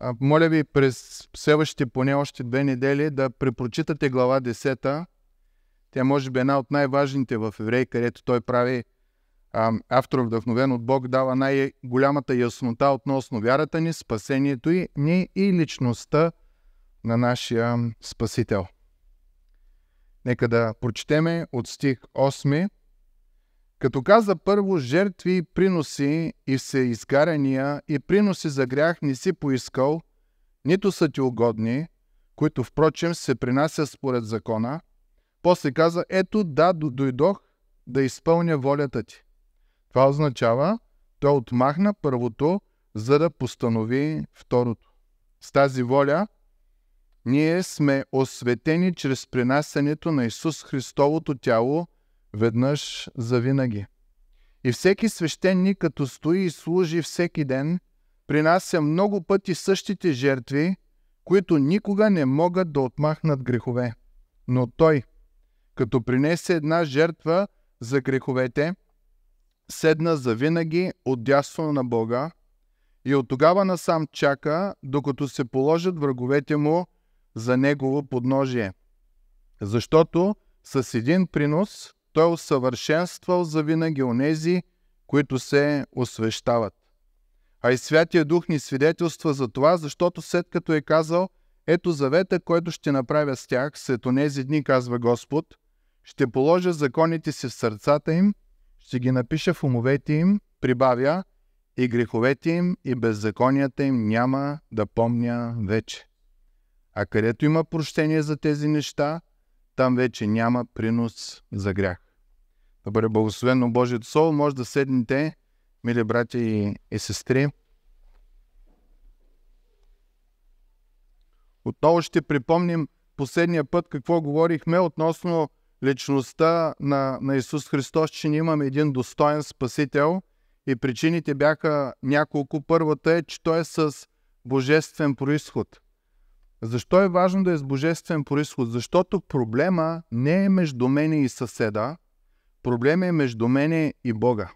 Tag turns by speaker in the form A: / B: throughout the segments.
A: А, моля ви през следващите поне още две недели да препрочитате глава 10. Тя може би е една от най-важните в Еврей, където той прави а, автор вдъхновен от Бог, дава най-голямата яснота относно вярата ни, спасението и ни и личността на нашия Спасител. Нека да прочетеме от стих 8 като каза първо жертви и приноси и всеизгаряния и приноси за грях не си поискал, нито са ти угодни, които впрочем се принася според закона. После каза, ето да, дойдох да изпълня волята ти. Това означава, той отмахна първото, за да постанови второто. С тази воля ние сме осветени чрез принасянето на Исус Христовото тяло – веднъж завинаги. И всеки свещеник, като стои и служи всеки ден, принася много пъти същите жертви, които никога не могат да отмахнат грехове. Но той, като принесе една жертва за греховете, седна завинаги от дясно на Бога и от тогава насам чака, докато се положат враговете му за негово подножие. Защото с един принос той е усъвършенствал винаги онези, които се освещават. А и Святия Дух ни свидетелства за това, защото след като е казал, ето завета, който ще направя с тях след онези дни, казва Господ, ще положа законите си в сърцата им, ще ги напиша в умовете им, прибавя, и греховете им и беззаконията им няма да помня вече. А където има прощение за тези неща, там вече няма принос за грях да бъде благословено Божието Слово. Може да седнете, мили брати и, и сестри. Отново ще припомним последния път какво говорихме относно личността на, на Исус Христос, че ние имаме един достоен Спасител и причините бяха няколко. Първата е, че Той е с божествен происход. Защо е важно да е с божествен происход? Защото проблема не е между мене и съседа, Проблем е между мене и Бога.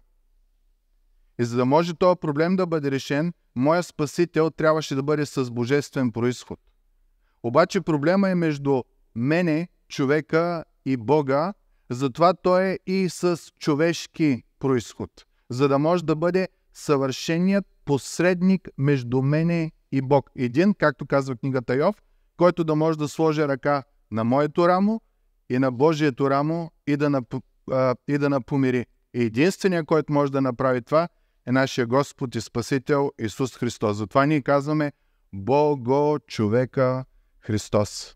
A: И за да може този проблем да бъде решен, моя спасител трябваше да бъде с божествен происход. Обаче проблема е между мене, човека и Бога, затова той е и с човешки происход, за да може да бъде съвършеният посредник между мене и Бог. Един, както казва книгата Йов, който да може да сложи ръка на моето рамо и на Божието рамо и да, а, и да напомири. И единственият, който може да направи това, е нашия Господ и Спасител Исус Христос. Затова ние казваме Бого човека Христос.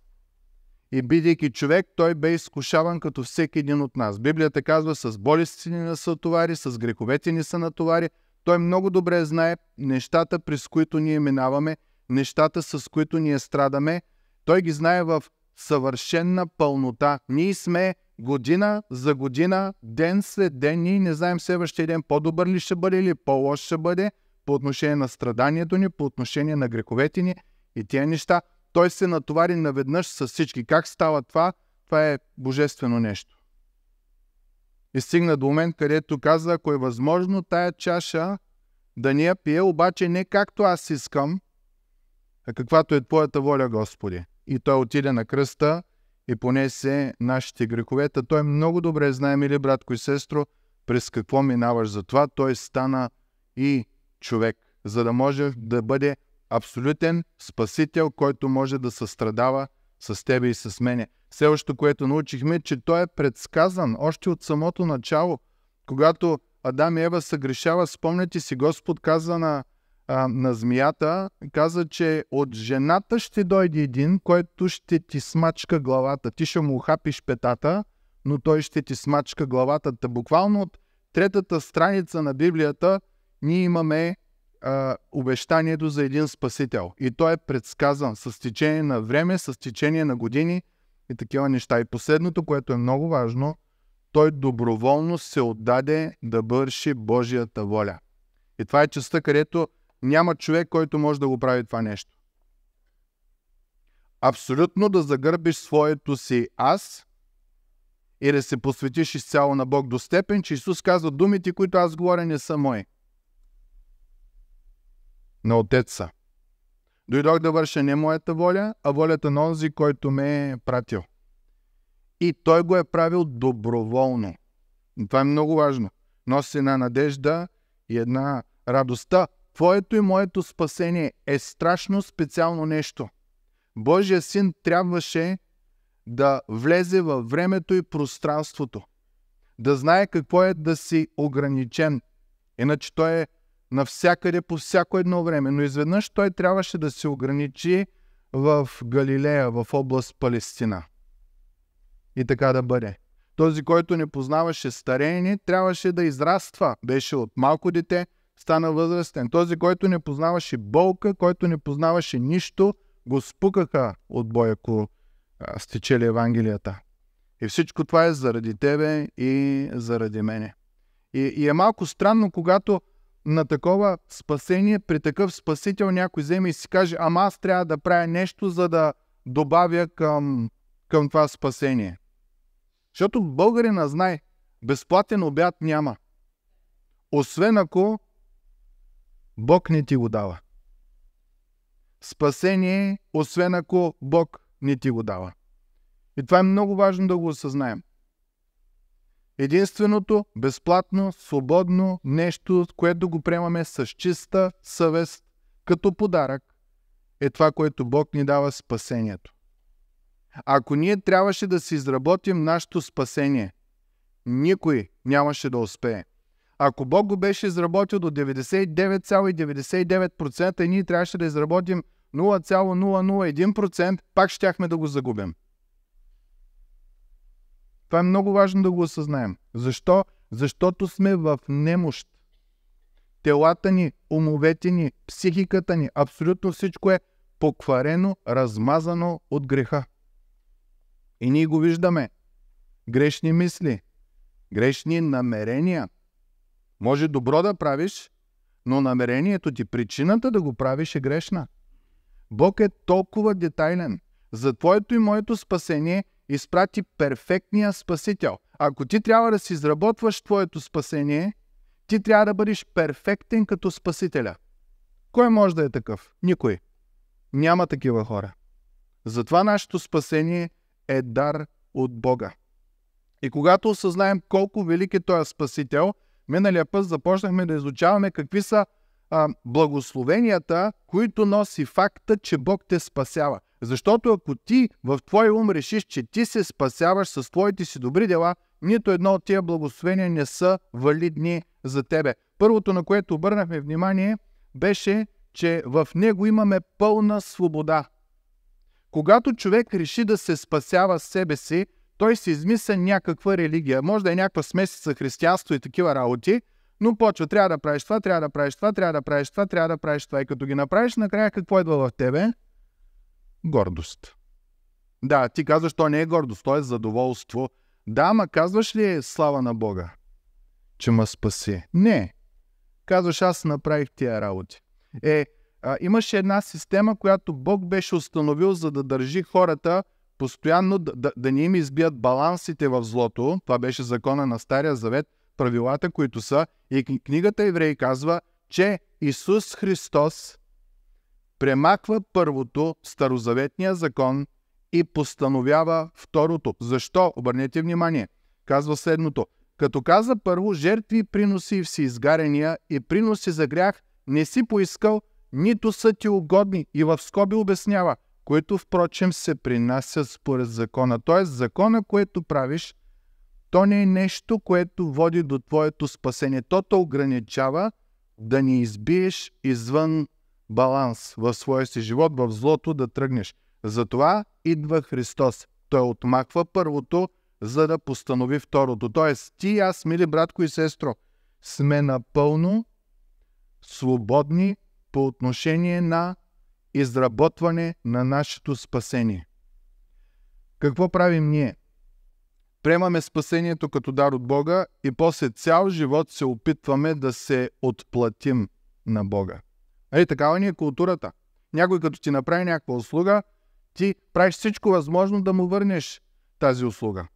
A: И бидейки човек, той бе изкушаван като всеки един от нас. Библията казва, с болести ни не са товари, с греховете ни са натовари. Той много добре знае нещата, през които ние минаваме, нещата, с които ние страдаме. Той ги знае в съвършена пълнота. Ние сме година за година, ден след ден, ние не знаем следващия ден по-добър ли ще бъде или по-лош ще бъде по отношение на страданието ни, по отношение на греховете ни и тия неща. Той се натовари наведнъж с всички. Как става това? Това е божествено нещо. И стигна до момент, където каза, ако е възможно тая чаша да ни я пие, обаче не както аз искам, а каквато е Твоята воля, Господи и той отиде на кръста и понесе нашите грехове. той много добре знае, мили братко и сестро, през какво минаваш. Затова той стана и човек, за да може да бъде абсолютен спасител, който може да състрадава с тебе и с мене. още, което научихме, че той е предсказан още от самото начало. Когато Адам и Ева съгрешава, спомняте си, Господ каза на а, на змията, каза, че от жената ще дойде един, който ще ти смачка главата. Ти ще му хапиш петата, но той ще ти смачка главата. Та буквално от третата страница на Библията ние имаме а, обещанието за един спасител. И той е предсказан с течение на време, с течение на години и такива неща. И последното, което е много важно, той доброволно се отдаде да върши Божията воля. И това е частта, където няма човек, който може да го прави това нещо. Абсолютно да загърбиш своето си аз и да се посветиш изцяло на Бог до степен, че Исус казва думите, които аз говоря, не са мои. На Отеца. Дойдох да върша не моята воля, а волята на онзи, който ме е пратил. И той го е правил доброволно. Това е много важно. Носи една надежда и една радостта Твоето и моето спасение е страшно специално нещо. Божия син трябваше да влезе във времето и пространството. Да знае какво е да си ограничен. Иначе той е навсякъде по всяко едно време. Но изведнъж той трябваше да се ограничи в Галилея, в област Палестина. И така да бъде. Този, който не познаваше старение, трябваше да израства. Беше от малко дете стана възрастен. Този, който не познаваше болка, който не познаваше нищо, го спукаха от бой, ако стечели Евангелията. И всичко това е заради тебе и заради мене. И, и е малко странно, когато на такова спасение, при такъв спасител някой вземе и си каже, ама аз трябва да правя нещо, за да добавя към, към това спасение. Защото българина знае, безплатен обяд няма. Освен ако Бог не ти го дава. Спасение, освен ако Бог не ти го дава. И това е много важно да го осъзнаем. Единственото безплатно, свободно нещо, което го приемаме с чиста съвест, като подарък, е това, което Бог ни дава спасението. Ако ние трябваше да си изработим нашето спасение, никой нямаше да успее. Ако Бог го беше изработил до 99,99% ,99%, и ние трябваше да изработим 0,001%, пак щяхме да го загубим. Това е много важно да го осъзнаем. Защо? Защото сме в немощ. Телата ни, умовете ни, психиката ни, абсолютно всичко е покварено, размазано от греха. И ние го виждаме. Грешни мисли, грешни намерения, може добро да правиш, но намерението ти, причината да го правиш е грешна. Бог е толкова детайлен. За твоето и моето спасение изпрати перфектния спасител. Ако ти трябва да си изработваш твоето спасение, ти трябва да бъдеш перфектен като спасителя. Кой може да е такъв? Никой. Няма такива хора. Затова нашето спасение е дар от Бога. И когато осъзнаем колко велик е Той Спасител, Миналия път започнахме да изучаваме какви са а, благословенията, които носи факта, че Бог те спасява. Защото ако ти в твой ум решиш, че ти се спасяваш с твоите си добри дела, нито едно от тия благословения не са валидни за тебе. Първото, на което обърнахме внимание, беше, че в него имаме пълна свобода. Когато човек реши да се спасява себе си, той си измисля някаква религия. Може да е някаква смесица християнство и такива работи, но почва, трябва да правиш това, трябва да правиш това, трябва да правиш това, трябва да правиш това. И като ги направиш, накрая какво идва в тебе? Гордост. Да, ти казваш, то не е гордост, то е задоволство. Да, ма казваш ли слава на Бога, че ма спаси? Не. Казваш, аз направих тия работи. Е, а, имаше една система, която Бог беше установил, за да държи хората – постоянно да, да, да не им избият балансите в злото, това беше закона на Стария Завет, правилата, които са, и книгата Евреи казва, че Исус Христос премахва първото, старозаветния закон и постановява второто. Защо? Обърнете внимание. Казва следното. Като каза първо, жертви, приноси и всеизгарения и приноси за грях не си поискал, нито са ти угодни. И в скоби обяснява които впрочем се принасят според закона. Тоест закона, което правиш, то не е нещо, което води до твоето спасение. То те ограничава да не избиеш извън баланс в своя си живот, в злото да тръгнеш. Затова идва Христос. Той отмахва първото, за да постанови второто. Тоест ти и аз, мили братко и сестро, сме напълно свободни по отношение на изработване на нашето спасение. Какво правим ние? Приемаме спасението като дар от Бога и после цял живот се опитваме да се отплатим на Бога. Ей, нали такава ни е културата. Някой като ти направи някаква услуга, ти правиш всичко възможно да му върнеш тази услуга.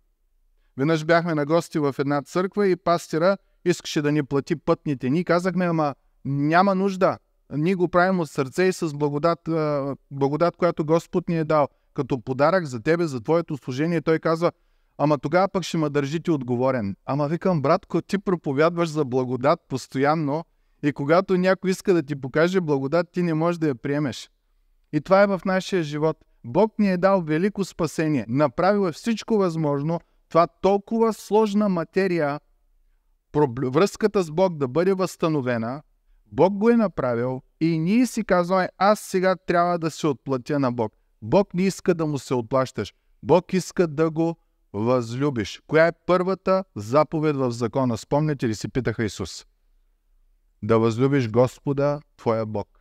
A: Веднъж бяхме на гости в една църква и пастира искаше да ни плати пътните ни. Казахме, ама няма нужда. Ние го правим от сърце и с благодат, благодат, която Господ ни е дал. Като подарък за тебе, за твоето служение, той казва, ама тогава пък ще ме държите отговорен. Ама викам, братко, ти проповядваш за благодат постоянно и когато някой иска да ти покаже благодат, ти не можеш да я приемеш. И това е в нашия живот. Бог ни е дал велико спасение. Направил е всичко възможно. Това толкова сложна материя, връзката с Бог да бъде възстановена, Бог го е направил и ние си казваме, аз сега трябва да се отплатя на Бог. Бог не иска да му се отплащаш. Бог иска да го възлюбиш. Коя е първата заповед в закона? Спомняте ли си, питаха Исус? Да възлюбиш Господа, твоя Бог.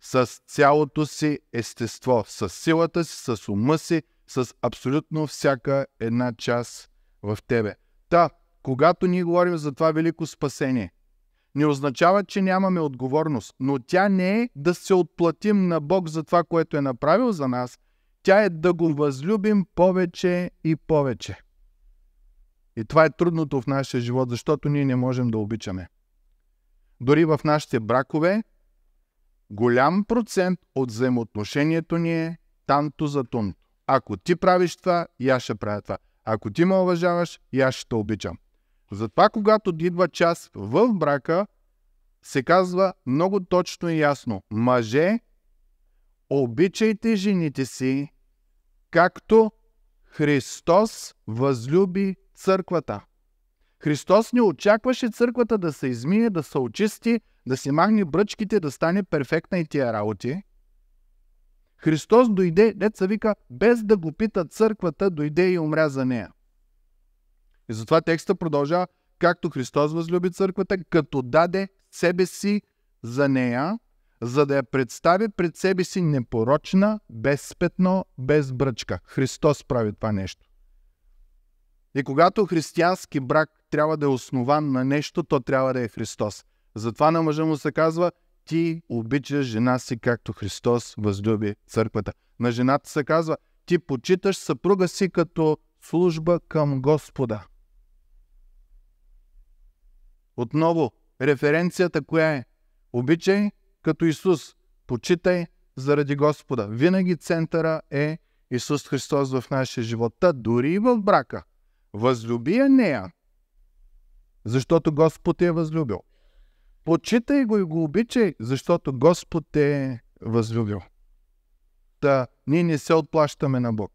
A: С цялото си естество, с силата си, с ума си, с абсолютно всяка една част в тебе. Та, когато ние говорим за това велико спасение, не означава, че нямаме отговорност, но тя не е да се отплатим на Бог за това, което е направил за нас, тя е да го възлюбим повече и повече. И това е трудното в нашия живот, защото ние не можем да обичаме. Дори в нашите бракове, голям процент от взаимоотношението ни е танто за тунто. Ако ти правиш това, и аз ще правя това. Ако ти ме уважаваш, и аз ще те обичам. Затова, когато идва час в брака, се казва много точно и ясно. Мъже, обичайте жените си, както Христос възлюби църквата. Христос не очакваше църквата да се измие, да се очисти, да си махне бръчките, да стане перфектна и тия работи. Христос дойде, деца вика, без да го пита църквата, дойде и умря за нея. И затова текста продължава, както Христос възлюби църквата, като даде себе си за нея, за да я представи пред себе си непорочна, без без бръчка. Христос прави това нещо. И когато християнски брак трябва да е основан на нещо, то трябва да е Христос. Затова на мъжа му се казва, ти обичаш жена си, както Христос възлюби църквата. На жената се казва, ти почиташ съпруга си като служба към Господа. Отново, референцията коя е? Обичай като Исус, почитай заради Господа. Винаги центъра е Исус Христос в нашия живот, Та дори и в брака. Възлюби я нея, защото Господ е възлюбил. Почитай го и го обичай, защото Господ е възлюбил. Та ние не се отплащаме на Бог.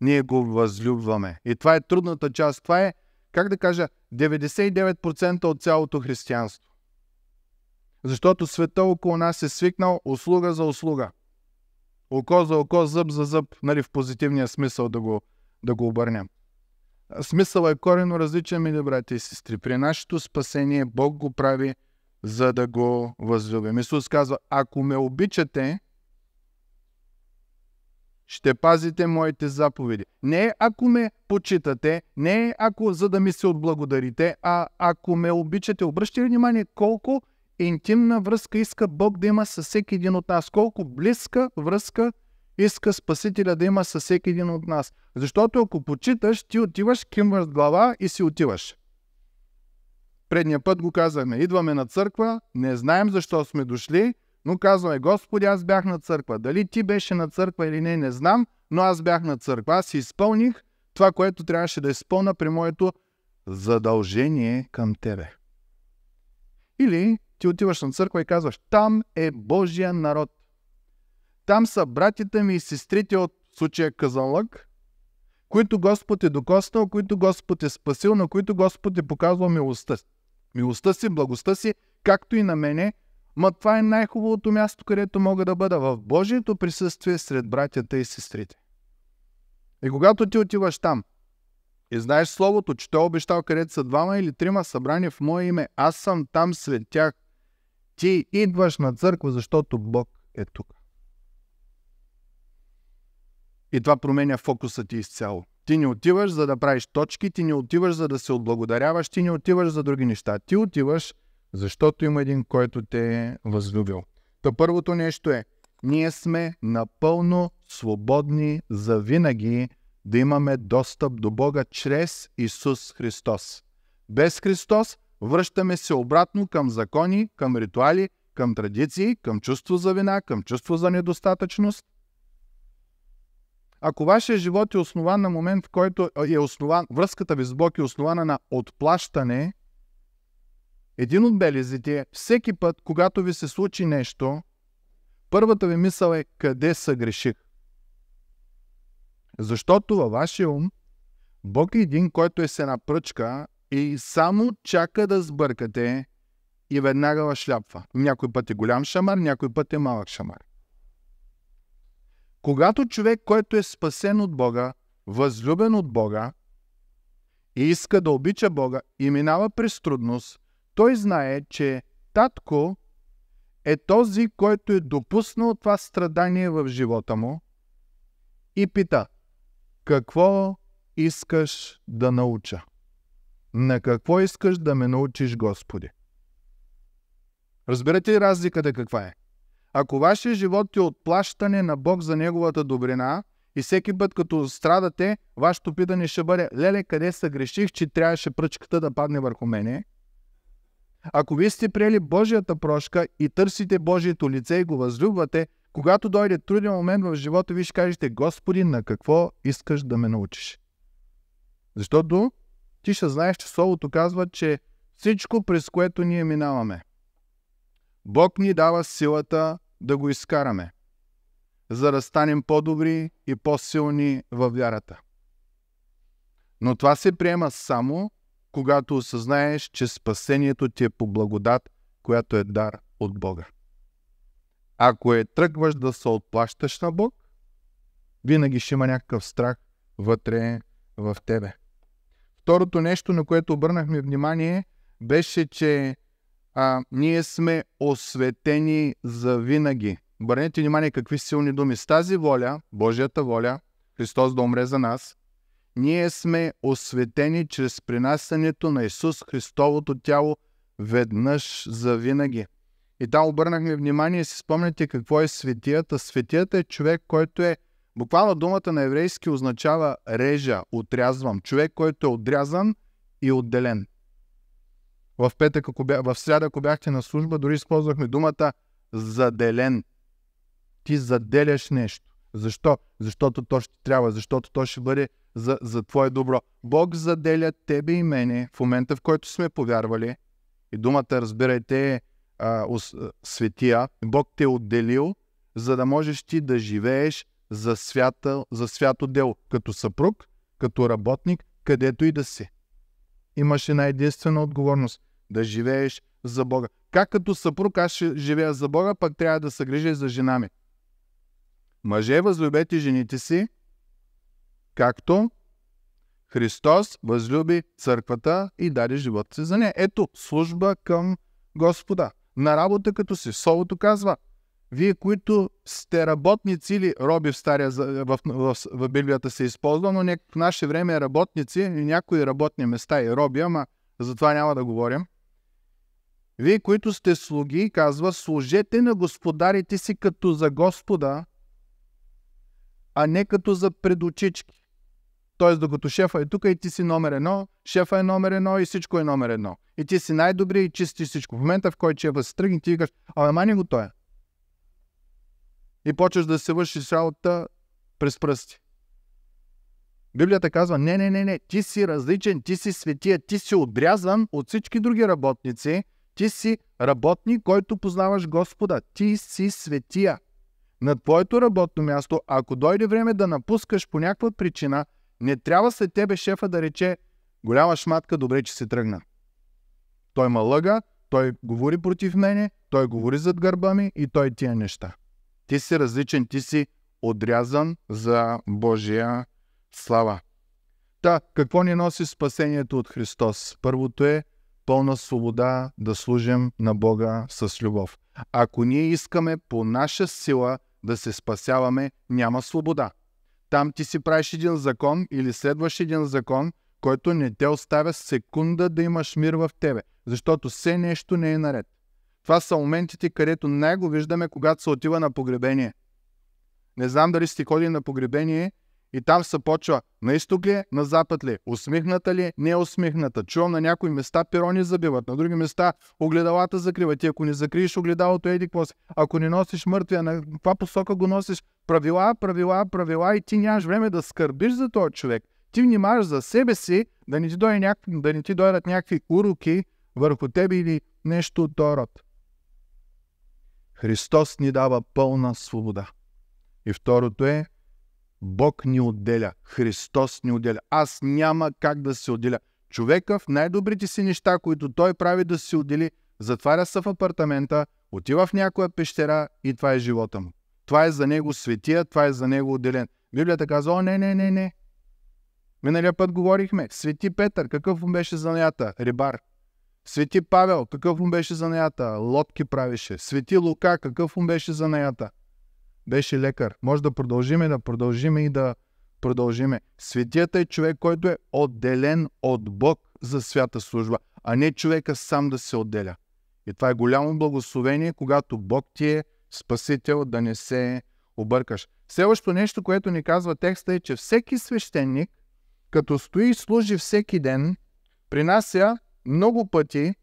A: Ние го възлюбваме. И това е трудната част. Това е как да кажа, 99% от цялото християнство. Защото света около нас е свикнал услуга за услуга. Око за око, зъб за зъб, нали, в позитивния смисъл да го, да го обърнем. Смисъл е корено различен, мили брати и сестри. При нашето спасение Бог го прави, за да го възлюбим. Исус казва, ако ме обичате, ще пазите моите заповеди. Не ако ме почитате, не ако за да ми се отблагодарите, а ако ме обичате. Обръщате внимание колко интимна връзка иска Бог да има с всеки един от нас, колко близка връзка иска Спасителя да има с всеки един от нас. Защото ако почиташ, ти отиваш, кимваш глава и си отиваш. Предния път го казахме, идваме на църква, не знаем защо сме дошли, но казваме, Господи, аз бях на църква. Дали ти беше на църква или не, не знам, но аз бях на църква. Аз изпълних това, което трябваше да изпълна при моето задължение към тебе. Или ти отиваш на църква и казваш, там е Божия народ. Там са братите ми и сестрите от случая Казалък, които Господ е докоснал, които Господ е спасил, на които Господ е показвал милостта, милостта си, благостта си, както и на мене, Ма това е най-хубавото място, където мога да бъда в Божието присъствие сред братята и сестрите. И когато ти отиваш там и знаеш Словото, че Той е обещал, където са двама или трима събрани в Мое име, аз съм там сред тях. Ти идваш на църква, защото Бог е тук. И това променя фокуса ти изцяло. Ти не отиваш за да правиш точки, ти не отиваш за да се отблагодаряваш, ти не отиваш за други неща. Ти отиваш – защото има един, който те е възлюбил. Та първото нещо е, ние сме напълно свободни за винаги да имаме достъп до Бога чрез Исус Христос. Без Христос връщаме се обратно към закони, към ритуали, към традиции, към чувство за вина, към чувство за недостатъчност. Ако вашия живот е основан на момент, в който е основан, връзката ви с Бог е основана на отплащане, един от белезите е всеки път, когато ви се случи нещо, първата ви мисъл е къде съгреших. Защото във вашия ум Бог е един, който е се напръчка и само чака да сбъркате и веднага ва шляпва. Някой път е голям шамар, някой път е малък шамар. Когато човек, който е спасен от Бога, възлюбен от Бога и иска да обича Бога и минава през трудност – той знае, че татко е този, който е допуснал това страдание в живота му и пита, какво искаш да науча? На какво искаш да ме научиш, Господи? Разбирате ли разликата каква е? Ако вашия живот е отплащане на Бог за Неговата добрина и всеки път като страдате, вашето питане ще бъде, леле, къде се греших, че трябваше пръчката да падне върху мене – ако вие сте приели Божията прошка и търсите Божието лице и го възлюбвате, когато дойде труден момент в живота, ви ще кажете, Господи, на какво искаш да ме научиш? Защото ти ще знаеш, че Словото казва, че всичко, през което ние минаваме, Бог ни дава силата да го изкараме, за да станем по-добри и по-силни във вярата. Но това се приема само когато осъзнаеш, че спасението ти е по благодат, която е дар от Бога. Ако е тръгваш да се отплащаш на Бог, винаги ще има някакъв страх вътре в тебе. Второто нещо, на което обърнахме внимание, беше, че а, ние сме осветени за винаги. Обърнете внимание какви силни думи. С тази воля, Божията воля, Христос да умре за нас – ние сме осветени чрез принасянето на Исус Христовото тяло веднъж за винаги. И да, обърнахме внимание, си спомняте какво е светията. Светията е човек, който е, буквално думата на еврейски означава режа, отрязвам. Човек, който е отрязан и отделен. В петък, ако бя, в сряда, ако бяхте на служба, дори използвахме думата заделен. Ти заделяш нещо. Защо? Защото то ще трябва, защото то ще бъде за, за твое добро. Бог заделя тебе и мене в момента, в който сме повярвали. И думата, разбирайте, е а, ос, светия. Бог те е отделил, за да можеш ти да живееш за, свята, за свято дело, като съпруг, като работник, където и да си. Имаш една единствена отговорност да живееш за Бога. Как като съпруг аз ще живея за Бога, пък трябва да се грижа и за жена ми. Мъже, възлюбете жените си, както Христос възлюби църквата и даде живота си за нея. Ето, служба към Господа. На работа като си. Солото казва, вие, които сте работници или роби в Стария, в, в, в, в Библията се използва, но в наше време е работници и някои работни места и роби, ама за това няма да говорим. Вие, които сте слуги, казва, служете на господарите си като за Господа, а не като за предочички. Тоест, докато шефа е тук и ти си номер едно, шефа е номер едно и всичко е номер едно. И ти си най-добри и чисти всичко. В момента, в който шефа се тръгне, ти викаш, ама мани го той. Е». И почваш да се вършиш работа през пръсти. Библията казва, не, не, не, не, ти си различен, ти си светия, ти си отрязан от всички други работници, ти си работник, който познаваш Господа, ти си светия на твоето работно място, ако дойде време да напускаш по някаква причина, не трябва след тебе шефа да рече голяма шматка, добре, че се тръгна. Той ма лъга, той говори против мене, той говори зад гърба ми и той тия неща. Ти си различен, ти си отрязан за Божия слава. Та, какво ни носи спасението от Христос? Първото е пълна свобода да служим на Бога с любов. Ако ние искаме по наша сила да се спасяваме, няма свобода. Там ти си правиш един закон или следваш един закон, който не те оставя секунда да имаш мир в тебе, защото все нещо не е наред. Това са моментите, където най-го виждаме, когато се отива на погребение. Не знам дали сте ходили на погребение и там се почва на изток ли, е, на запад ли, е, усмихната ли, е, не усмихната. Чувам на някои места перони забиват, на други места огледалата закриват. И ако не закриеш огледалото, еди какво си. Ако не носиш мъртвия, на каква посока го носиш? Правила, правила, правила и ти нямаш време да скърбиш за този човек. Ти внимаваш за себе си, да не ти, дойде няк... да не ти дойдат някакви уроки върху тебе или нещо от този род. Христос ни дава пълна свобода. И второто е, Бог ни отделя, Христос ни отделя. Аз няма как да се отделя. Човека в най-добрите си неща, които той прави да се отдели, затваря се в апартамента, отива в някоя пещера и това е живота му. Това е за него светия, това е за него отделен. Библията казва, о, не, не, не, не. Миналия път говорихме, Свети Петър, какъв му беше занята? Рибар. Свети Павел, какъв му беше занята? Лодки правеше. Свети Лука, какъв му беше занята? беше лекар. Може да продължиме, да продължиме и да продължиме. Светият е човек, който е отделен от Бог за свята служба, а не човека сам да се отделя. И това е голямо благословение, когато Бог ти е спасител, да не се объркаш. Следващото нещо, което ни казва текста е, че всеки свещеник, като стои и служи всеки ден, принася много пъти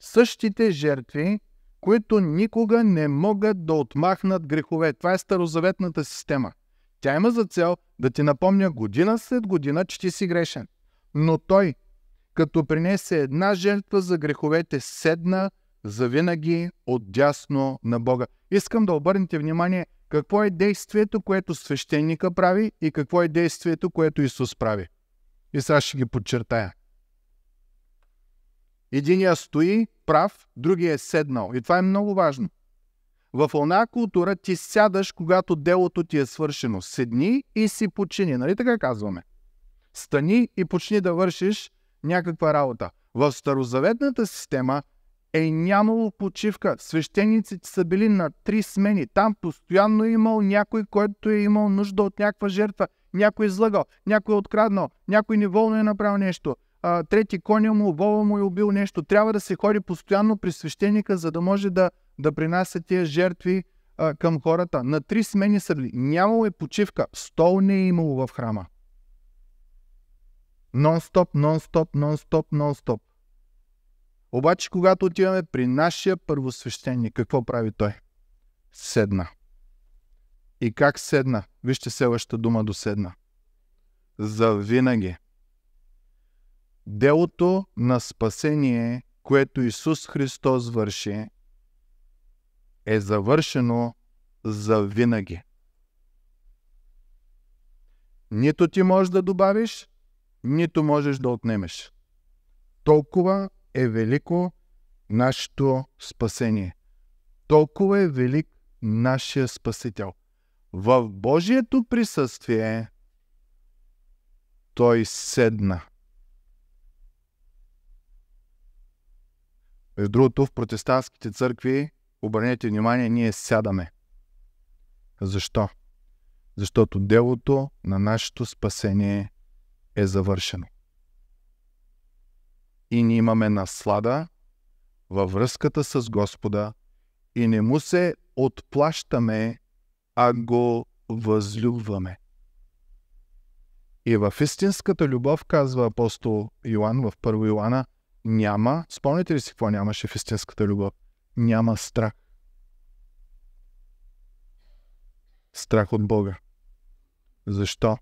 A: същите жертви, които никога не могат да отмахнат грехове. Това е старозаветната система. Тя има за цел да ти напомня година след година, че ти си грешен. Но той, като принесе една жертва за греховете, седна завинаги отдясно на Бога. Искам да обърнете внимание какво е действието, което свещеника прави и какво е действието, което Исус прави. И сега ще ги подчертая. Единия стои прав, другия е седнал. И това е много важно. В една култура ти сядаш, когато делото ти е свършено. Седни и си почини. Нали така казваме? Стани и почни да вършиш някаква работа. В старозаветната система е нямало почивка. Свещениците са били на три смени. Там постоянно е имал някой, който е имал нужда от някаква жертва. Някой е излагал, някой е откраднал, някой неволно е направил нещо а, трети коня е му, вола му е убил нещо. Трябва да се ходи постоянно при свещеника, за да може да, да принася тия жертви а, към хората. На три смени сърли. Нямало е почивка. Стол не е имало в храма. Нон-стоп, нон-стоп, нон-стоп, нон-стоп. Обаче, когато отиваме при нашия първосвещеник, какво прави той? Седна. И как седна? Вижте следващата дума до седна. За винаги делото на спасение, което Исус Христос върши, е завършено за винаги. Нито ти можеш да добавиш, нито можеш да отнемеш. Толкова е велико нашето спасение. Толкова е велик нашия Спасител. В Божието присъствие Той седна. Между другото, в протестантските църкви, обърнете внимание, ние сядаме. Защо? Защото делото на нашето спасение е завършено. И ние имаме наслада във връзката с Господа и не му се отплащаме, а го възлюбваме. И в истинската любов, казва апостол Йоанн в 1 Йоанна няма, спомняте ли си какво нямаше в истинската любов? Няма страх. Страх от Бога. Защо?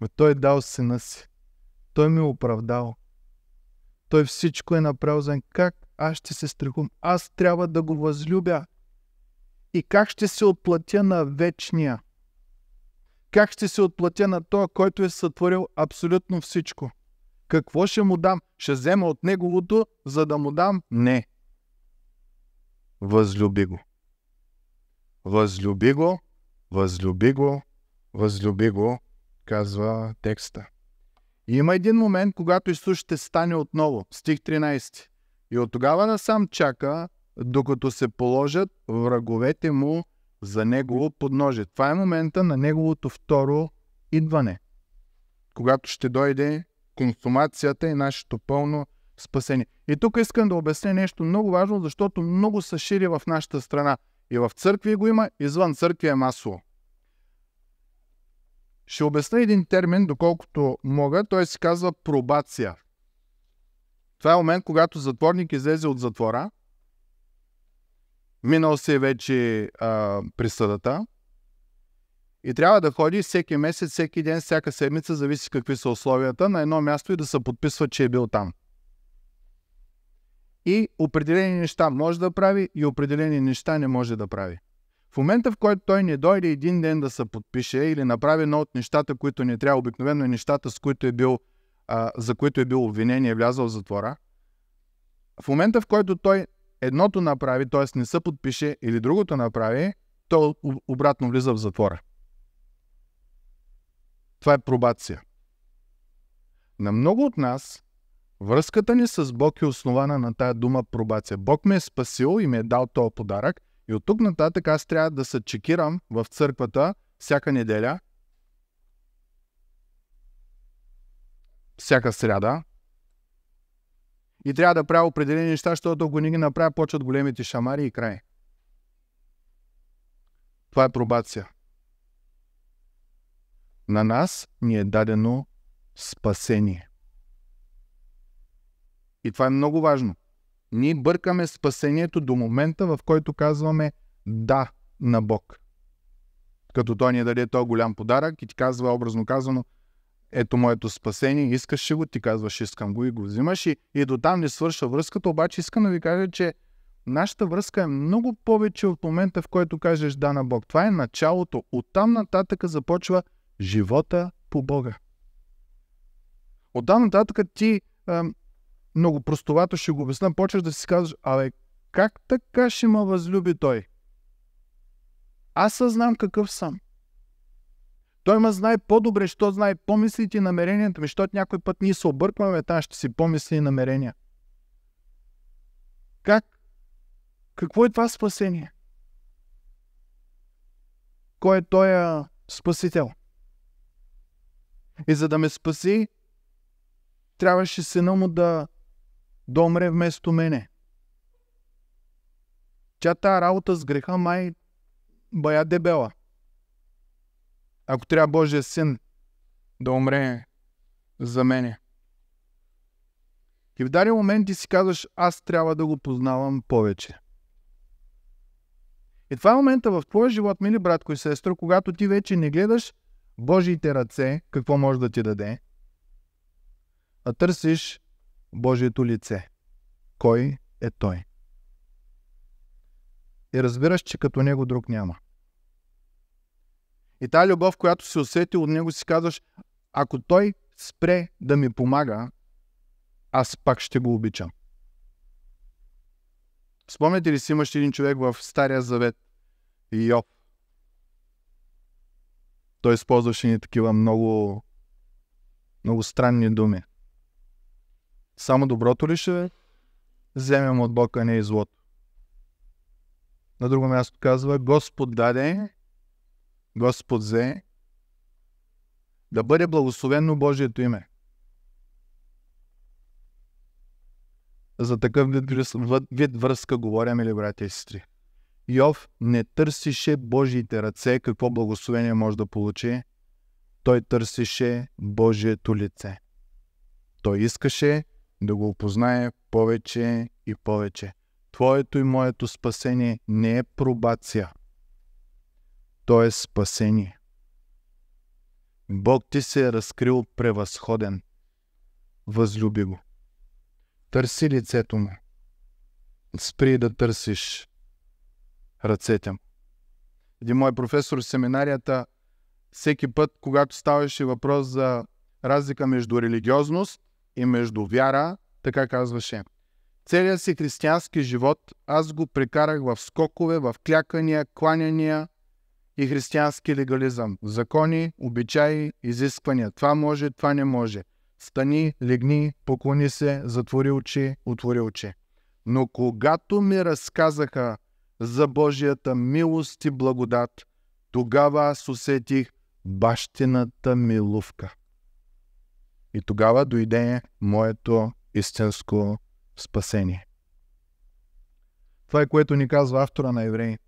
A: Бе, той е дал сина си. Той ми е оправдал. Той всичко е направил за как аз ще се страхувам. Аз трябва да го възлюбя. И как ще се отплатя на вечния? Как ще се отплатя на това, който е сътворил абсолютно всичко? Какво ще му дам? Ще взема от неговото, за да му дам? Не. Възлюби го. Възлюби го, възлюби го, възлюби го, казва текста. И има един момент, когато Исус ще стане отново, стих 13. И от тогава насам чака, докато се положат враговете му за негово подножие. Това е момента на неговото второ идване, когато ще дойде консумацията и нашето пълно спасение. И тук искам да обясня нещо много важно, защото много се шири в нашата страна. И в църкви го има, извън църкви е масово. Ще обясня един термин, доколкото мога. Той се казва пробация. Това е момент, когато затворник излезе от затвора, минал се вече а, присъдата, и трябва да ходи всеки месец, всеки ден, всяка седмица, зависи какви са условията, на едно място и да се подписва, че е бил там. И определени неща може да прави и определени неща не може да прави. В момента, в който той не дойде един ден да се подпише или направи едно от нещата, които не трябва, обикновено е нещата, с които е бил, а, за които е бил обвинен и е влязъл в затвора, в момента, в който той едното направи, т.е. не се подпише или другото направи, той обратно влиза в затвора. Това е пробация. На много от нас връзката ни с Бог е основана на тая дума пробация. Бог ме е спасил и ми е дал този подарък и от тук нататък аз трябва да се чекирам в църквата всяка неделя, всяка сряда и трябва да правя определени неща, защото ако не ги направя, почват големите шамари и край. Това е пробация на нас ни е дадено спасение. И това е много важно. Ние бъркаме спасението до момента, в който казваме да на Бог. Като Той ни е даде този голям подарък и ти казва, образно казано, ето моето спасение, искаш ли го, ти казваш искам го и го взимаш и, и до там не свършва връзката, обаче искам да ви кажа, че нашата връзка е много повече от момента, в който кажеш да на Бог. Това е началото. от там нататъка започва живота по Бога. От данна нататък ти ам, много простовато ще го обясна, почваш да си казваш, абе, как така ще ме възлюби той? Аз съзнам какъв съм. Той ме знае по-добре, що знае помислите и намеренията ми, защото някой път ние се объркваме, там ще си помисли и намерения. Как? Какво е това спасение? Кой е той спасител? И за да ме спаси, трябваше сина му да, да умре вместо мене. Тя тая работа с греха май бая дебела. Ако трябва Божия син да умре за мене. И в даден момент ти си казваш, аз трябва да го познавам повече. И това е момента в твоя живот, мили братко и сестро, когато ти вече не гледаш Божиите ръце какво може да ти даде? А търсиш Божието лице. Кой е Той? И разбираш, че като Него друг няма. И тая любов, която се усети от Него, си казваш, ако Той спре да ми помага, аз пак ще го обичам. Спомняте ли си, имаш един човек в Стария Завет, Йоп, той използваше ни такива много, много странни думи. Само доброто ли ще вземем от Бога, а не и злото? На друго място казва, Господ даде, Господ взе, да бъде благословено Божието име. За такъв вид връзка говорим или, братя и сестри? Йов не търсише Божиите ръце, какво благословение може да получи. Той търсише Божието лице. Той искаше да го опознае повече и повече. Твоето и моето спасение не е пробация. То е спасение. Бог ти се е разкрил превъзходен. Възлюби го. Търси лицето му. Спри да търсиш ръцете му. Един мой професор в семинарията всеки път, когато ставаше въпрос за разлика между религиозност и между вяра, така казваше. Целият си християнски живот аз го прекарах в скокове, в клякания, кланяния и християнски легализъм. Закони, обичаи, изисквания. Това може, това не може. Стани, легни, поклони се, затвори очи, отвори очи. Но когато ми разказаха за Божията милост и благодат, тогава аз усетих бащината милувка. И тогава дойде моето истинско спасение. Това е което ни казва автора на Евреи.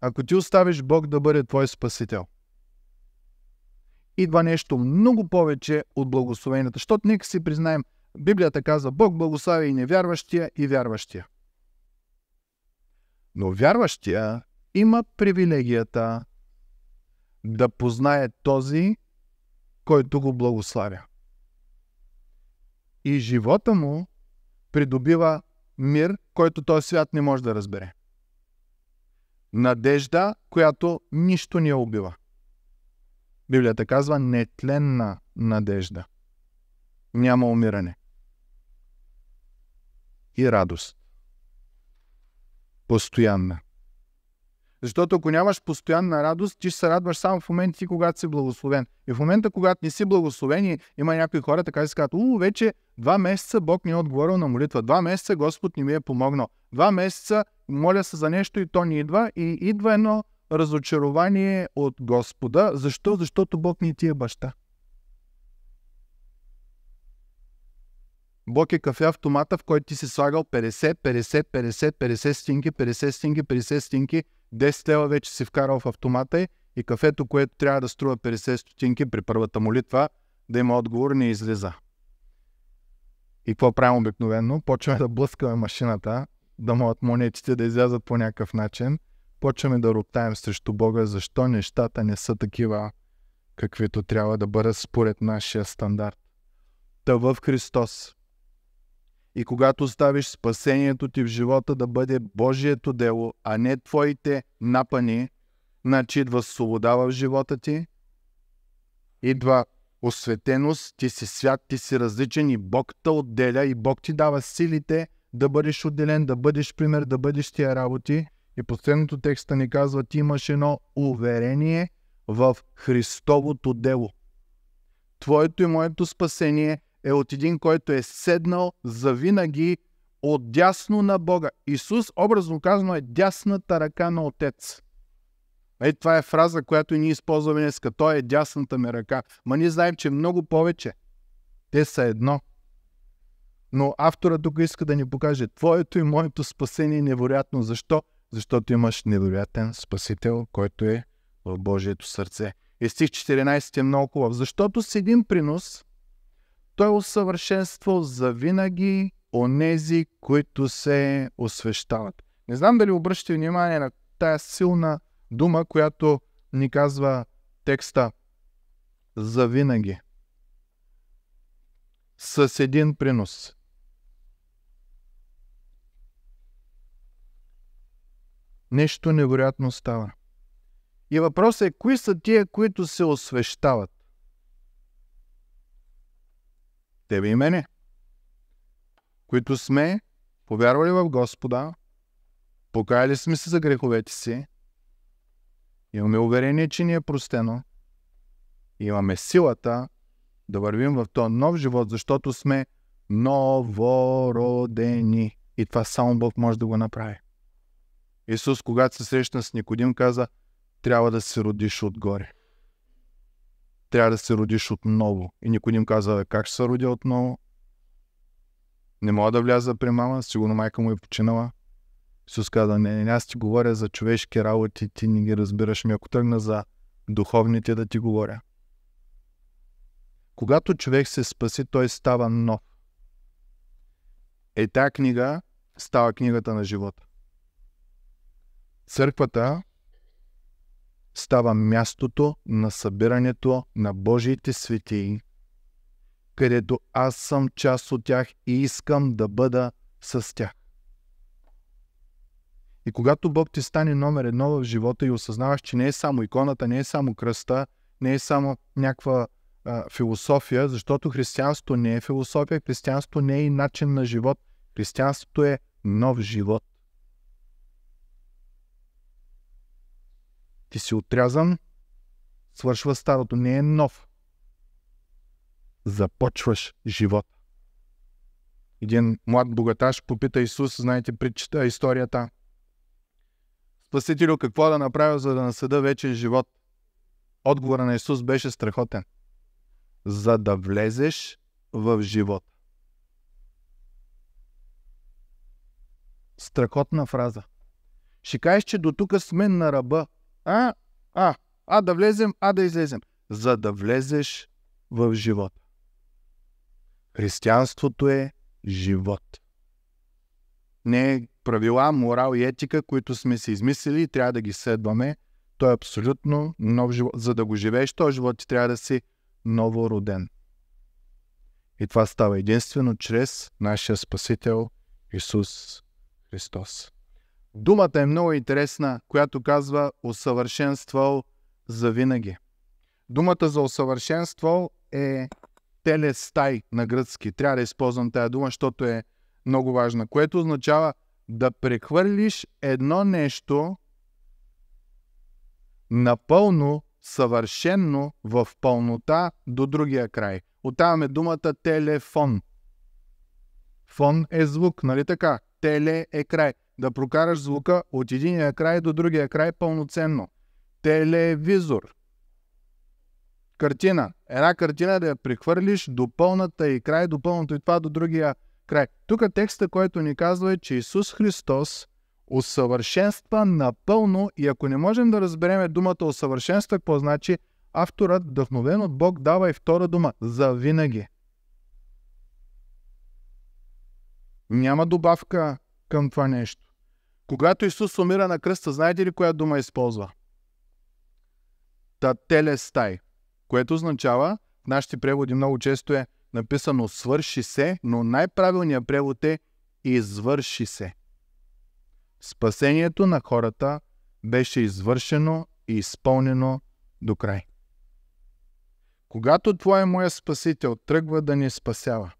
A: Ако ти оставиш Бог да бъде твой спасител, идва нещо много повече от благословенията. Защото нека си признаем, Библията казва, Бог благославя и невярващия, и вярващия. Но вярващия има привилегията да познае този, който го благославя. И живота му придобива мир, който този свят не може да разбере. Надежда, която нищо не убива. Библията казва нетленна надежда. Няма умиране. И радост постоянна. Защото ако нямаш постоянна радост, ти ще се радваш само в момента, когато си благословен. И в момента, когато не си благословен, има някои хора така и си казват, у, вече два месеца Бог ни е отговорил на молитва, два месеца Господ ни ми е помогнал, два месеца моля се за нещо и то ни идва и идва едно разочарование от Господа. Защо? Защото Бог ни ти е баща. Бог е кафе автомата, в който ти си слагал 50, 50, 50, 50 стинки, 50 стинки, 50 стинки, 10 лева вече си вкарал в автомата и кафето, което трябва да струва 50 стотинки при първата молитва, да има отговор, не излиза. И какво правим обикновено? Почваме да блъскаме машината, да могат монетите да излязат по някакъв начин. Почваме да роптаем срещу Бога, защо нещата не са такива, каквито трябва да бъдат според нашия стандарт. Та в Христос и когато ставиш спасението ти в живота да бъде Божието дело, а не твоите напани, значи идва свобода в живота ти, идва осветеност, ти си свят, ти си различен и Бог те отделя и Бог ти дава силите да бъдеш отделен, да бъдеш пример, да бъдеш тия работи. И последното текста ни казва, ти имаш едно уверение в Христовото дело. Твоето и моето спасение – е от един, който е седнал завинаги от дясно на Бога. Исус, образно казано, е дясната ръка на Отец. Е, това е фраза, която ние използваме днес. Той е дясната ми ръка. Ма ние знаем, че много повече. Те са едно. Но автора тук иска да ни покаже твоето и моето спасение е невероятно. Защо? Защото имаш невероятен спасител, който е в Божието сърце. И стих 14 е много хубав. Защото с един принос той усъвършенствал за винаги онези, които се освещават. Не знам дали обръщате внимание на тая силна дума, която ни казва текста за винаги. С един принос. Нещо невероятно става. И въпросът е, кои са тия, които се освещават? тебе и мене, които сме повярвали в Господа, покаяли сме се за греховете си, имаме уверение, че ни е простено, имаме силата да вървим в този нов живот, защото сме новородени. И това само Бог може да го направи. Исус, когато се срещна с Никодим, каза, трябва да се родиш отгоре трябва да се родиш отново. И никой не им казва как ще се родя отново. Не мога да вляза при мама, сигурно майка му е починала. Исус каза, не, не, аз ти говоря за човешки работи, ти не ги разбираш ми, ако тръгна за духовните да ти говоря. Когато човек се спаси, той става нов. Е, книга става книгата на живота. Църквата става мястото на събирането на Божиите светии, където аз съм част от тях и искам да бъда с тях. И когато Бог ти стане номер едно в живота и осъзнаваш, че не е само иконата, не е само кръста, не е само някаква а, философия, защото християнството не е философия, християнството не е и начин на живот, християнството е нов живот. Ти си отрязан, свършва старото, не е нов. Започваш живот. Един млад богаташ попита Исус, знаете причита, историята. Спасителю, какво да направя, за да насъда вече живот? Отговора на Исус беше страхотен. За да влезеш в живот. Страхотна фраза. Ще кажеш, че до тук сме на ръба, а, а, а да влезем, а да излезем. За да влезеш в живота. Християнството е живот. Не е правила, морал и етика, които сме си измислили и трябва да ги следваме. То е абсолютно нов живот. За да го живееш този живот, ти трябва да си новороден. И това става единствено чрез нашия Спасител Исус Христос. Думата е много интересна, която казва усъвършенствал за винаги. Думата за усъвършенствал е телестай на гръцки. Трябва да използвам тази дума, защото е много важна, което означава да прехвърлиш едно нещо напълно, съвършенно, в пълнота до другия край. Оттаваме думата телефон. Фон е звук, нали така? Теле е край да прокараш звука от единия край до другия край пълноценно. Телевизор. Картина. Една картина да я прехвърлиш до пълната и край, до пълното и това до другия край. Тук текста, който ни казва е, че Исус Христос усъвършенства напълно и ако не можем да разберем думата усъвършенства, какво значи, авторът, вдъхновен от Бог, дава и втора дума – за винаги. Няма добавка, към това нещо. Когато Исус умира на кръста, знаете ли коя дума използва? Та телестай, което означава, в нашите преводи много често е написано свърши се, но най-правилният превод е извърши се. Спасението на хората беше извършено и изпълнено до край. Когато Твоя моя Спасител тръгва да ни спасява,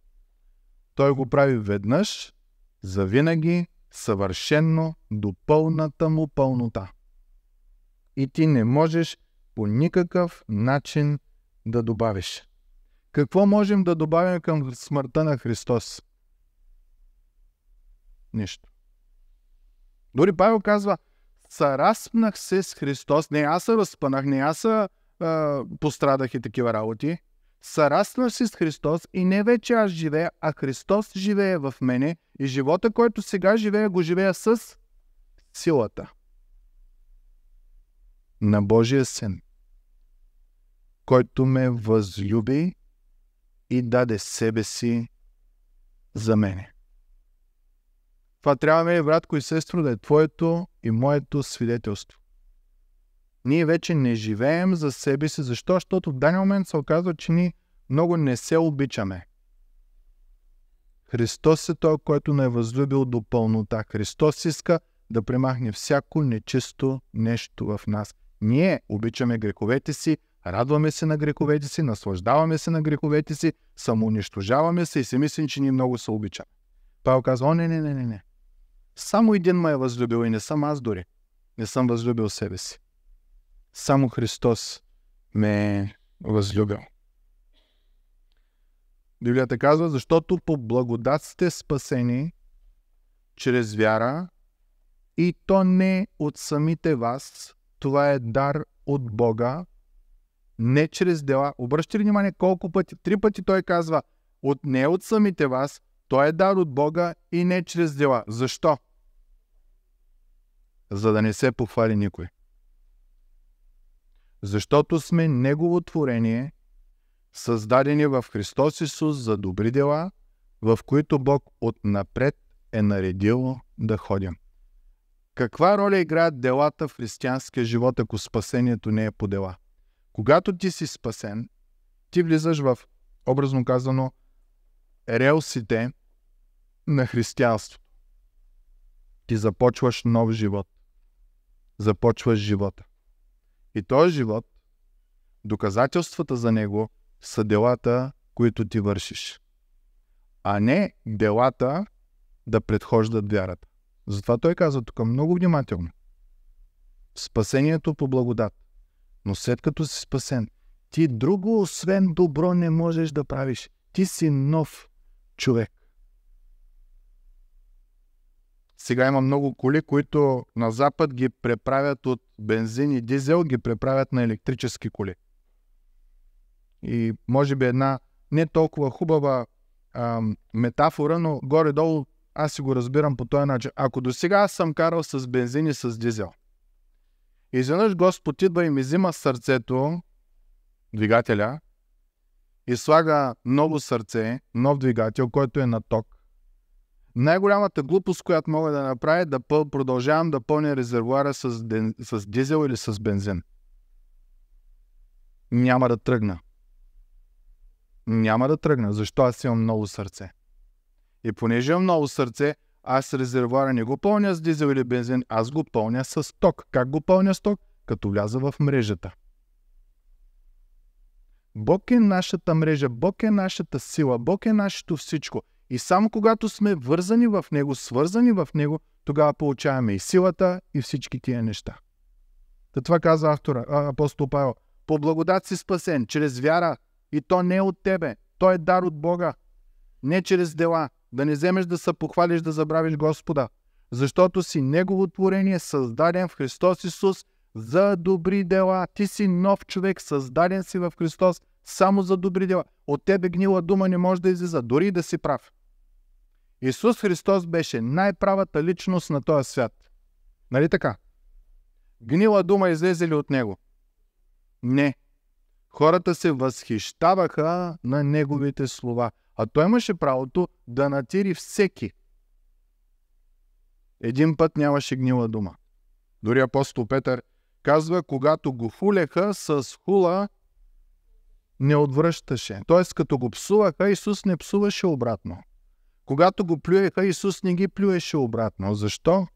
A: Той го прави веднъж завинаги съвършенно до пълната му пълнота. И ти не можеш по никакъв начин да добавиш. Какво можем да добавим към смъртта на Христос? Нищо. Дори Павел казва, съраспнах се с Христос. Не аз се разпънах, не аз се пострадах и такива работи. Сърастваш си с Христос и не вече аз живея, а Христос живее в мене и живота, който сега живея, го живея с силата на Божия Син, който ме възлюби и даде себе си за мене. Това трябва, ми, братко и сестро, да е твоето и моето свидетелство ние вече не живеем за себе си. Защо? Защото в даден момент се оказва, че ние много не се обичаме. Христос е Той, който не е възлюбил до пълнота. Христос иска да примахне всяко нечисто нещо в нас. Ние обичаме греховете си, радваме се на греховете си, наслаждаваме се на греховете си, самоунищожаваме се и си мислим, че ние много се обичаме. Павел казва, о, не, не, не, не, не. Само един ме е възлюбил и не съм аз дори. Не съм възлюбил себе си. Само Христос ме е възлюбил. Библията казва, защото по благодат сте спасени чрез вяра и то не от самите вас, това е дар от Бога, не чрез дела. Обръщате ли внимание колко пъти? Три пъти той казва, от не от самите вас, то е дар от Бога и не чрез дела. Защо? За да не се похвали никой защото сме Негово творение, създадени в Христос Исус за добри дела, в които Бог отнапред е наредил да ходим. Каква роля играят делата в християнския живот, ако спасението не е по дела? Когато ти си спасен, ти влизаш в, образно казано, релсите на християнството. Ти започваш нов живот. Започваш живота. И този живот, доказателствата за него са делата, които ти вършиш. А не делата да предхождат вярата. Затова той казва тук много внимателно. Спасението по благодат. Но след като си спасен, ти друго освен добро не можеш да правиш. Ти си нов човек. Сега има много коли, които на Запад ги преправят от бензин и дизел, ги преправят на електрически коли. И може би една не толкова хубава а, метафора, но горе-долу аз си го разбирам по този начин. Ако до сега аз съм карал с бензин и с дизел, изведнъж Господ идва и ми взима сърцето, двигателя, и слага ново сърце, нов двигател, който е на ток – най-голямата глупост, която мога да направя е да пъл, продължавам да пълня резервуара с, ден, с дизел или с бензин. Няма да тръгна. Няма да тръгна, защо аз имам много сърце. И понеже имам много сърце, аз резервуара не го пълня с дизел или бензин, аз го пълня с ток. Как го пълня с ток? Като вляза в мрежата. Бог е нашата мрежа, Бог е нашата сила, Бог е нашето всичко. И само когато сме вързани в него, свързани в него, тогава получаваме и силата, и всички тия неща. Та това казва автора, а, апостол Павел. По благодат си спасен, чрез вяра, и то не от тебе, то е дар от Бога, не чрез дела, да не вземеш да се похвалиш да забравиш Господа, защото си Негово творение, създаден в Христос Исус за добри дела. Ти си нов човек, създаден си в Христос само за добри дела. От тебе гнила дума не може да излиза, дори да си прав. Исус Христос беше най-правата личност на този свят. Нали така? Гнила дума излезе ли от него? Не. Хората се възхищаваха на неговите слова, а той имаше правото да натири всеки. Един път нямаше гнила дума. Дори апостол Петър казва, когато го фуляха с хула, не отвръщаше. Т.е. като го псуваха, Исус не псуваше обратно. Когато го плюеха, Исус не ги плюеше обратно. Защо?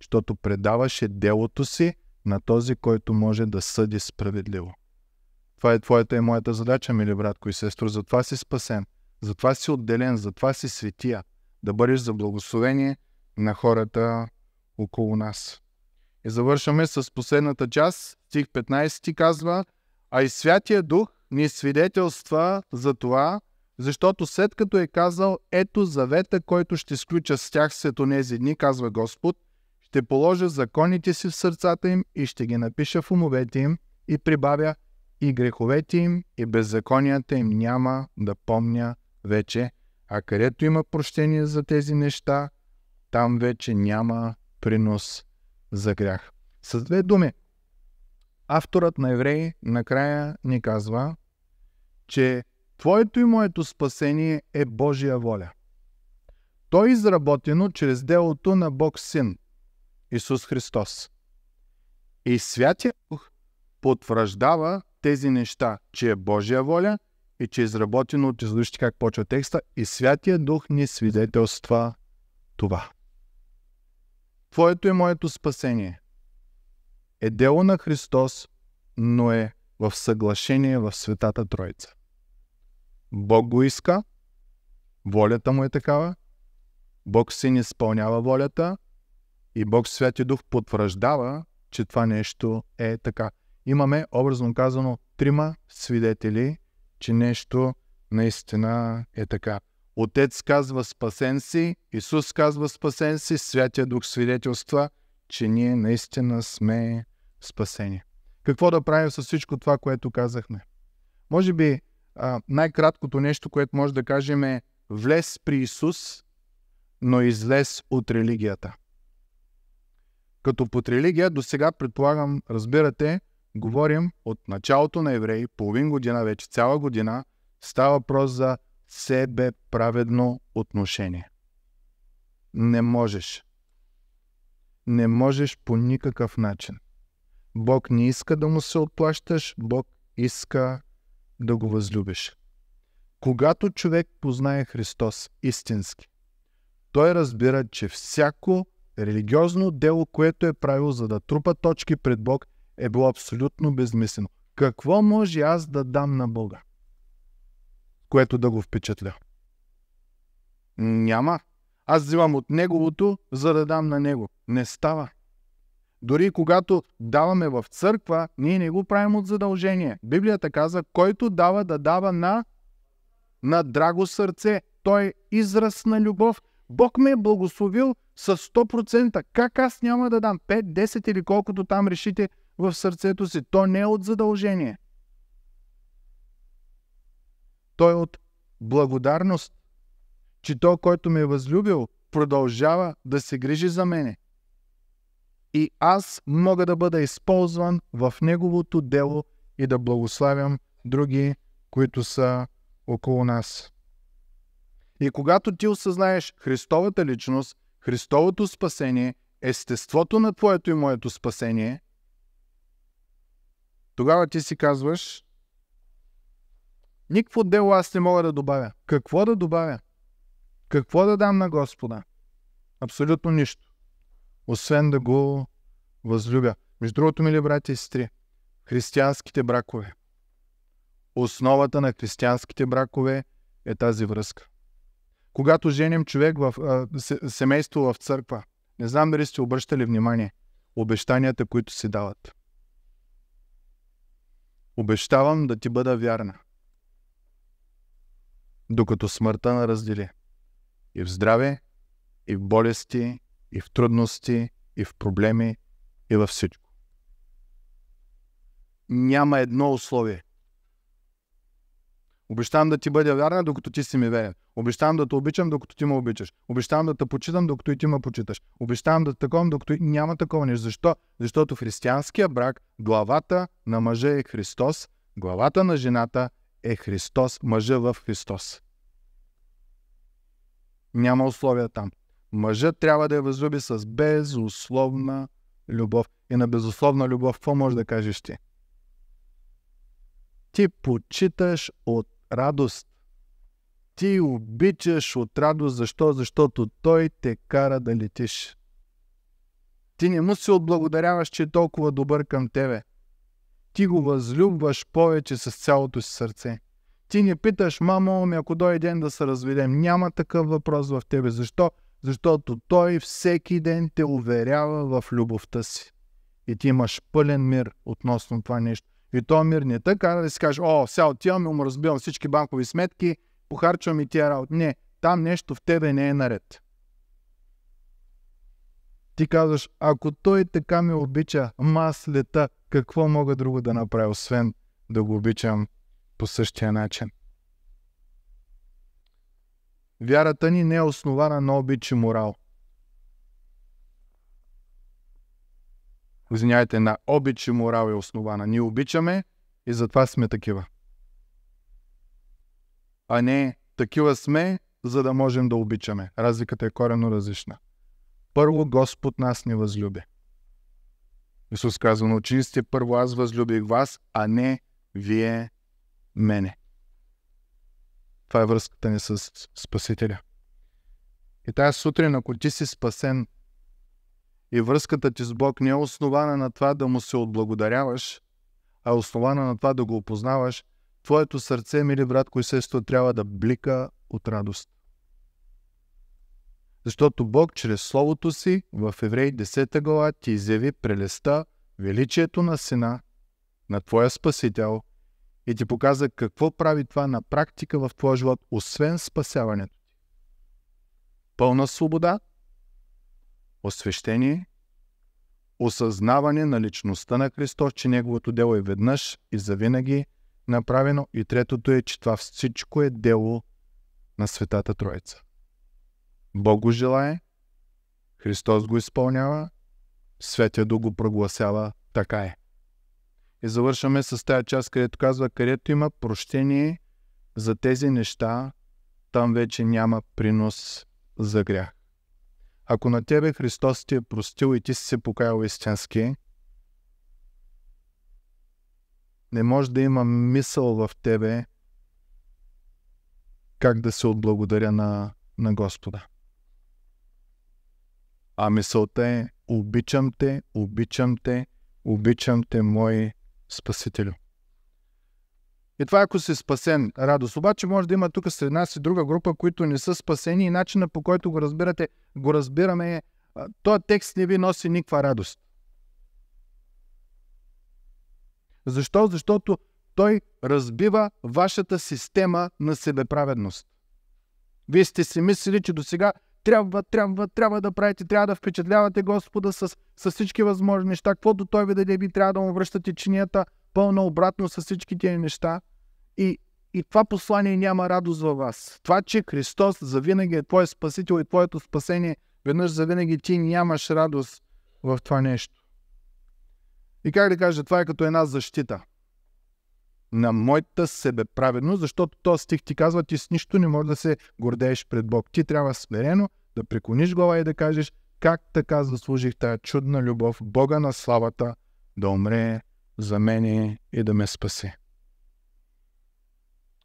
A: Защото предаваше делото си на този, който може да съди справедливо. Това е твоята и моята задача, мили братко и сестро. Затова си спасен, затова си отделен, затова си светия. Да бъдеш за благословение на хората около нас. И завършваме с последната част. Стих 15 казва, а и Святия Дух ни свидетелства за това, защото след като е казал, ето завета, който ще сключа с тях след онези дни, казва Господ, ще положа законите си в сърцата им и ще ги напиша в умовете им и прибавя и греховете им и беззаконията им няма да помня вече, а където има прощение за тези неща, там вече няма принос за грях. С две думи, авторът на Евреи накрая ни казва, че Твоето и моето спасение е Божия воля. То е изработено чрез делото на Бог Син, Исус Христос. И Святия Дух потвърждава тези неща, че е Божия воля и че е изработено от излъжите, как почва текста, и Святия Дух ни свидетелства това. Твоето и моето спасение е дело на Христос, но е в съглашение в Светата Троица. Бог го иска, волята му е такава, Бог си не изпълнява волята и Бог Свети Дух потвърждава, че това нещо е така. Имаме, образно казано, трима свидетели, че нещо наистина е така. Отец казва спасен си, Исус казва спасен си, Святия Дух свидетелства, че ние наистина сме спасени. Какво да правим с всичко това, което казахме? Може би а, най-краткото нещо, което може да кажем е влез при Исус, но излез от религията. Като под религия, до сега предполагам, разбирате, говорим от началото на евреи, половин година, вече цяла година, става въпрос за себе праведно отношение. Не можеш. Не можеш по никакъв начин. Бог не иска да му се отплащаш, Бог иска да го възлюбиш. Когато човек познае Христос истински, той разбира, че всяко религиозно дело, което е правил за да трупа точки пред Бог, е било абсолютно безмислено. Какво може аз да дам на Бога, което да го впечатля? Няма. Аз взимам от Неговото, за да дам на Него. Не става. Дори когато даваме в църква, ние не го правим от задължение. Библията казва, който дава да дава на, на драго сърце. Той е израз на любов. Бог ме е благословил с 100%. Как аз няма да дам 5, 10 или колкото там решите в сърцето си? То не е от задължение. Той е от благодарност, че той, който ме е възлюбил, продължава да се грижи за мене и аз мога да бъда използван в Неговото дело и да благославям други, които са около нас. И когато ти осъзнаеш Христовата личност, Христовото спасение, естеството на твоето и моето спасение, тогава ти си казваш, никакво дело аз не мога да добавя. Какво да добавя? Какво да дам на Господа? Абсолютно нищо освен да го възлюбя. Между другото, мили брати и сестри, християнските бракове. Основата на християнските бракове е тази връзка. Когато женим човек в а, семейство в църква, не знам дали сте обръщали внимание, обещанията, които си дават. Обещавам да ти бъда вярна, докато смъртта на раздели. И в здраве, и в болести, и в трудности, и в проблеми, и във всичко. Няма едно условие. Обещавам да ти бъда вярна, докато ти си ми верен. Обещавам да те обичам, докато ти ме обичаш. Обещавам да те почитам, докато и ти ме почиташ. Обещавам да таковам, докато и няма такова нещо. Защо? Защото в християнския брак главата на мъжа е Христос, главата на жената е Христос, мъжа в Христос. Няма условия там. Мъжът трябва да я възлюби с безусловна любов. И на безусловна любов, какво може да кажеш ти? Ти почиташ от радост. Ти обичаш от радост. Защо? Защото той те кара да летиш. Ти не му се отблагодаряваш, че е толкова добър към тебе. Ти го възлюбваш повече с цялото си сърце. Ти не питаш, мамо ми, ако дойде ден да се разведем. Няма такъв въпрос в тебе. Защо? защото Той всеки ден те уверява в любовта си. И ти имаш пълен мир относно това нещо. И то мир не е кара нали, да си кажеш, о, сега отивам и му разбивам всички банкови сметки, похарчвам и тия работа. Не, там нещо в тебе не е наред. Ти казваш, ако той така ме обича, аз лета, какво мога друго да направя, освен да го обичам по същия начин? Вярата ни не е основана на обич и морал. Извиняйте, на обич и морал е основана. Ние обичаме и затова сме такива. А не такива сме, за да можем да обичаме. Разликата е корено различна. Първо Господ нас ни възлюби. Исус казва на учениците, първо аз възлюбих вас, а не вие мене. Това е връзката ни с Спасителя. И тази сутрин, ако ти си спасен и връзката ти с Бог не е основана на това да му се отблагодаряваш, а е основана на това да го опознаваш, твоето сърце, мили братко и сестро, трябва да блика от радост. Защото Бог чрез Словото си в Еврей 10 глава ти изяви прелеста, величието на Сина, на Твоя Спасител, и ти показа какво прави това на практика в твоя живот, освен спасяването ти. Пълна свобода, освещение, осъзнаване на личността на Христос, че Неговото дело е веднъж и завинаги направено. И третото е, че това всичко е дело на Светата Троица. Бог го желае, Христос го изпълнява, Светия Дух го прогласява, така е. И завършваме с тази част, където казва, където има прощение за тези неща, там вече няма принос за грях. Ако на тебе Христос ти е простил и ти си се покаял истински, не може да има мисъл в тебе как да се отблагодаря на, на Господа. А мисълта е обичам те, обичам те, обичам те, мой Спасителю. И това ако си спасен, радост. Обаче може да има тук сред нас и друга група, които не са спасени и начина по който го разбирате, го разбираме е, този текст не ви носи никаква радост. Защо? Защото той разбива вашата система на себеправедност. Вие сте си мислили, че до сега трябва, трябва, трябва да правите, трябва да впечатлявате Господа с, с всички възможни неща. Каквото Той ви даде, ви трябва да му връщате чинията пълна обратно с всички тези неща. И, и това послание няма радост във вас. Това, че Христос завинаги е Твой Спасител и Твоето спасение, веднъж завинаги ти нямаш радост в това нещо. И как да кажа, това е като една защита – на моята себеправедност, защото този стих ти казва, ти с нищо не можеш да се гордееш пред Бог. Ти трябва смирено да преклониш глава и да кажеш, как така заслужих тая чудна любов, Бога на славата, да умре за мене и да ме спаси.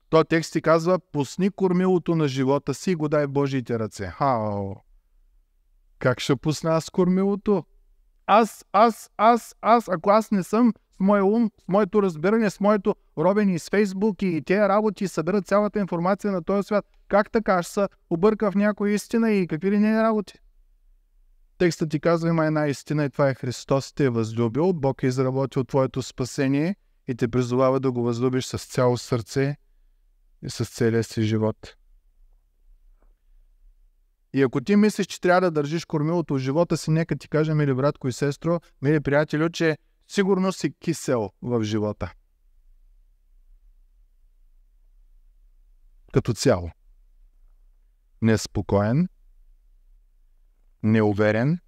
A: То текст ти казва, пусни кормилото на живота си и го дай в Божиите ръце. Хао! Как ще пусна аз кормилото? Аз, аз, аз, аз, ако аз не съм моя ум, с моето разбиране, с моето робени с Фейсбук и тези работи, съберат цялата информация на този свят. Как така ще се обърка в някоя истина и какви ли не е работи? Текстът ти казва, има една истина и това е Христос те е възлюбил, Бог е изработил твоето спасение и те призовава да го възлюбиш с цяло сърце и с целия си живот. И ако ти мислиш, че трябва да държиш кормилото от живота си, нека ти кажа, мили братко и сестро, мили приятелю, че сигурно си кисел в живота. Като цяло. Неспокоен, неуверен,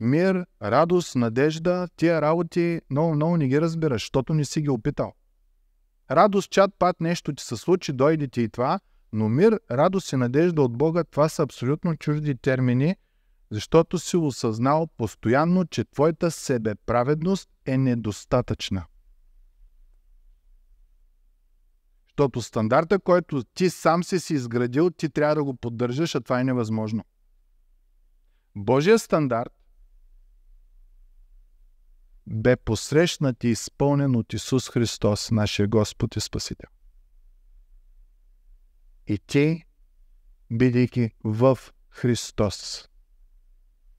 A: мир, радост, надежда, тия работи много, много не ги разбираш, защото не си ги опитал. Радост, чат, пат, нещо ти се случи, дойде ти и това, но мир, радост и надежда от Бога, това са абсолютно чужди термини защото си осъзнал постоянно, че твоята себеправедност е недостатъчна. Защото стандарта, който ти сам си си изградил, ти трябва да го поддържаш, а това е невъзможно. Божия стандарт бе посрещнат и изпълнен от Исус Христос, нашия Господ и Спасител. И ти, бидейки в Христос,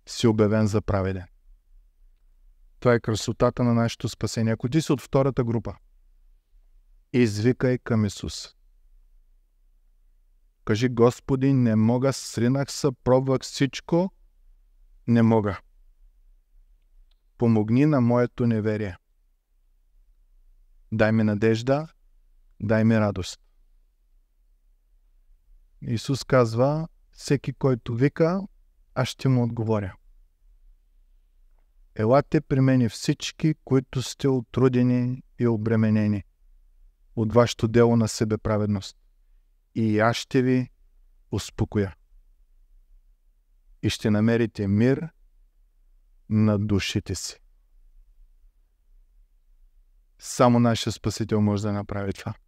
A: си обявен за праведен. Това е красотата на нашето спасение. Ако ти си от втората група, извикай към Исус. Кажи, Господи, не мога, сринах се, пробвах всичко, не мога. Помогни на моето неверие. Дай ми надежда, дай ми радост. Исус казва, всеки, който вика, аз ще му отговоря. Елате при мене всички, които сте отрудени и обременени от вашето дело на себе праведност. И аз ще ви успокоя. И ще намерите мир на душите си. Само нашия Спасител може да направи това.